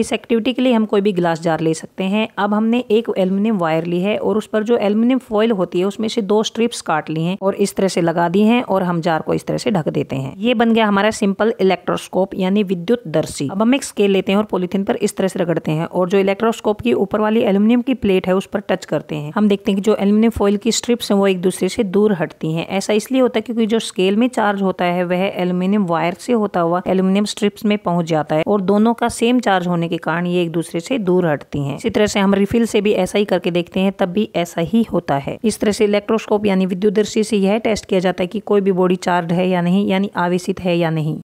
इस एक्टिविटी के लिए हम कोई भी ग्लास जार ले सकते हैं अब हमने एक एल्युमिनियम वायर ली है और उस पर जो एल्युमिनियम फॉइल होती है उसमें से दो स्ट्रिप्स काट ली हैं और इस तरह से लगा दी हैं और हम जार को इस तरह से ढक देते हैं ये बन गया हमारा सिंपल इलेक्ट्रोस्कोप यानी विद्युत दर्शी अब हम एक स्केल लेते हैं और पोलिथिन पर इस तरह से रगड़ते हैं और जो इलेक्ट्रोस्कोप की ऊपर वाली एल्यूमिनियम की प्लेट है उस पर टच करते हैं हम देखते हैं कि जो एल्यूमिनियम फॉइल की स्ट्रिप्स है वो एक दूसरे से दूर हटती है ऐसा इसलिए होता है क्योंकि जो स्केल में चार्ज होता है वह एल्यूमिनियम वायर से होता हुआ एल्यूमिनियम स्ट्रिप्स में पहुंच जाता है और दोनों का सेम चार्ज होने होने के कारण ये एक दूसरे से दूर हटती हैं इसी तरह से हम रिफिल से भी ऐसा ही करके देखते हैं तब भी ऐसा ही होता है इस तरह से इलेक्ट्रोस्कोप यानी विद्युत दृष्टि से यह टेस्ट किया जाता है कि कोई भी बॉडी चार्ज है या नहीं यानी आवेशित है या नहीं